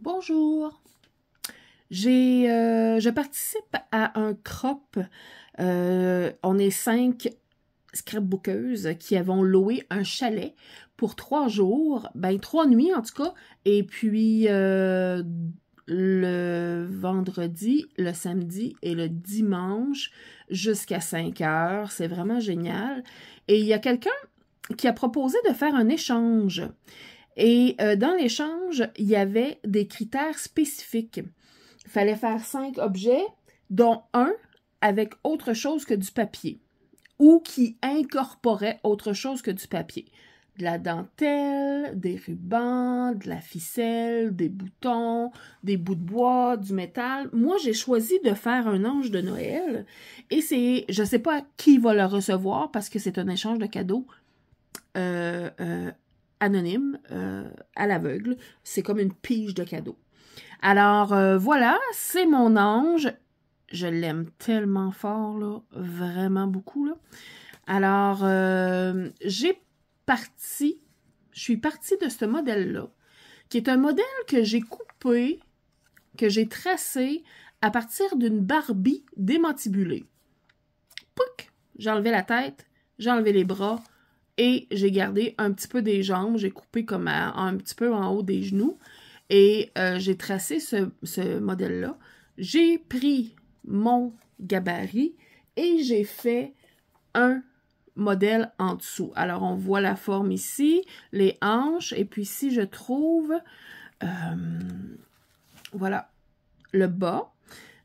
Bonjour. J'ai, euh, je participe à un crop. Euh, on est cinq scrapbookeuses qui avons loué un chalet pour trois jours, ben trois nuits en tout cas, et puis euh, le vendredi, le samedi et le dimanche jusqu'à 5 heures. C'est vraiment génial. Et il y a quelqu'un qui a proposé de faire un échange. Et euh, dans l'échange, il y avait des critères spécifiques. Il fallait faire cinq objets, dont un avec autre chose que du papier ou qui incorporait autre chose que du papier. De la dentelle, des rubans, de la ficelle, des boutons, des bouts de bois, du métal. Moi, j'ai choisi de faire un ange de Noël et c'est, je ne sais pas qui va le recevoir parce que c'est un échange de cadeaux euh, euh, anonyme, euh, à l'aveugle. C'est comme une pige de cadeau. Alors euh, voilà, c'est mon ange. Je l'aime tellement fort, là, vraiment beaucoup. Là. Alors, euh, j'ai parti, je suis partie de ce modèle-là, qui est un modèle que j'ai coupé, que j'ai tracé à partir d'une Barbie démantibulée. Pouc! J'ai enlevé la tête, j'ai enlevé les bras, et j'ai gardé un petit peu des jambes, j'ai coupé comme un petit peu en haut des genoux et euh, j'ai tracé ce, modèle-là. J'ai pris mon gabarit et j'ai fait un modèle en dessous. Alors, on voit la forme ici, les hanches, et puis si je trouve, euh, voilà, le bas,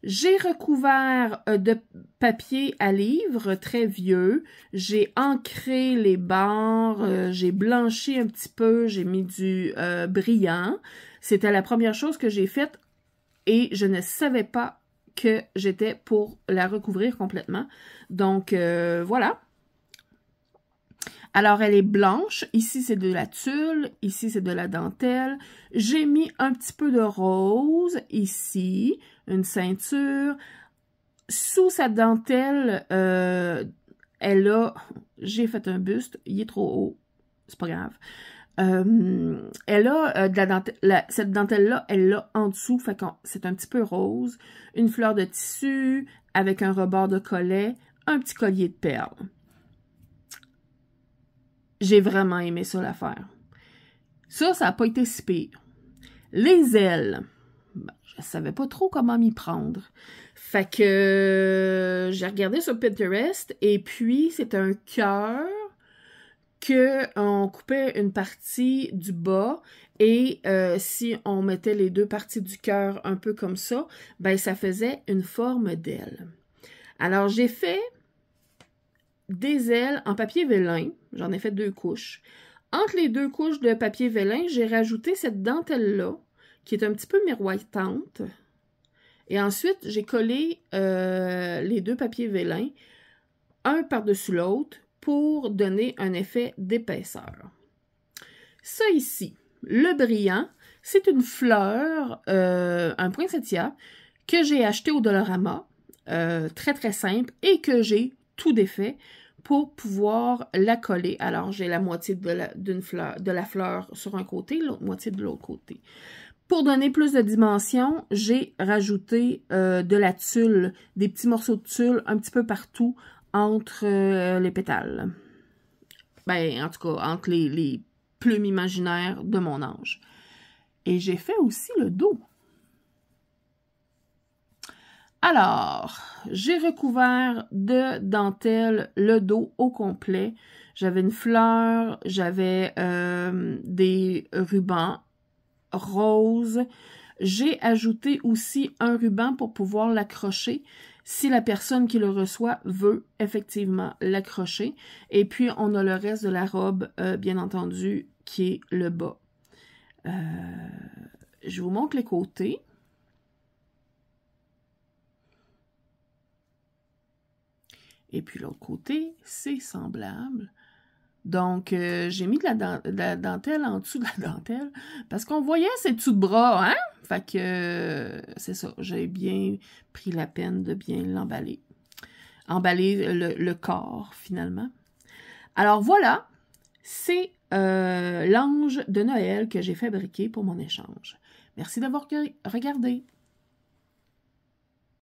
j'ai recouvert euh, de papier à livre très vieux. J'ai ancré les bords. Euh, j'ai blanchi un petit peu, j'ai mis du euh, brillant. C'était la première chose que j'ai faite et je ne savais pas que j'étais pour la recouvrir complètement. Donc voilà. Alors, elle est blanche. Ici, c'est de la tulle. Ici, c'est de la dentelle. J'ai mis un petit peu de rose ici, une ceinture. Sous sa dentelle, euh, elle a... J'ai fait un buste. Il est trop haut. C'est pas grave. Euh, elle a euh, de la dentelle, cette dentelle-là, elle l'a en dessous, fait c'est un petit peu rose. Une fleur de tissu avec un rebord de collet, un petit collier de perles. J'ai vraiment aimé ça l'affaire. Ça, ça n'a pas été si pire. Les ailes. Je ben, je savais pas trop comment m'y prendre. Fait que euh, j'ai regardé sur Pinterest et puis c'est un cœur que on coupait une partie du bas et euh, si on mettait les deux parties du cœur un peu comme ça, ben ça faisait une forme d'aile. Alors j'ai fait des ailes en papier vélin. J'en ai fait deux couches. Entre les deux couches de papier vélin, j'ai rajouté cette dentelle-là, qui est un petit peu miroitante. Et ensuite, j'ai collé euh, les deux papiers vélin, un par-dessus l'autre, pour donner un effet d'épaisseur. Ça ici, le brillant, c'est une fleur, euh, un poinsettia, que j'ai acheté au Dolorama, euh, très très simple, et que j'ai tout défait pour pouvoir la coller. Alors, j'ai la moitié de la, fleur, sur un côté, l'autre moitié de l'autre côté. Pour donner plus de dimension, j'ai rajouté euh, de la tulle, des petits morceaux de tulle un petit peu partout entre euh, les pétales. Ben, en tout cas, entre les plumes imaginaires de mon ange. Et j'ai fait aussi le dos. Alors, j'ai recouvert de dentelle le dos au complet. J'avais une fleur, j'avais euh, des rubans roses. J'ai ajouté aussi un ruban pour pouvoir l'accrocher si la personne qui le reçoit veut effectivement l'accrocher. Et puis, on a le reste de la robe, euh, bien entendu, qui est le bas. Euh, je vous montre les côtés. Et puis l'autre côté, c'est semblable. Donc, euh, j'ai mis de la, dentelle en dessous de la dentelle parce qu'on voyait ses dessous de bras, hein? Fait que euh, c'est ça, j'ai bien pris la peine de bien l'emballer. Emballer le, corps, finalement. Alors voilà, c'est euh, l'ange de Noël que j'ai fabriqué pour mon échange. Merci d'avoir regardé.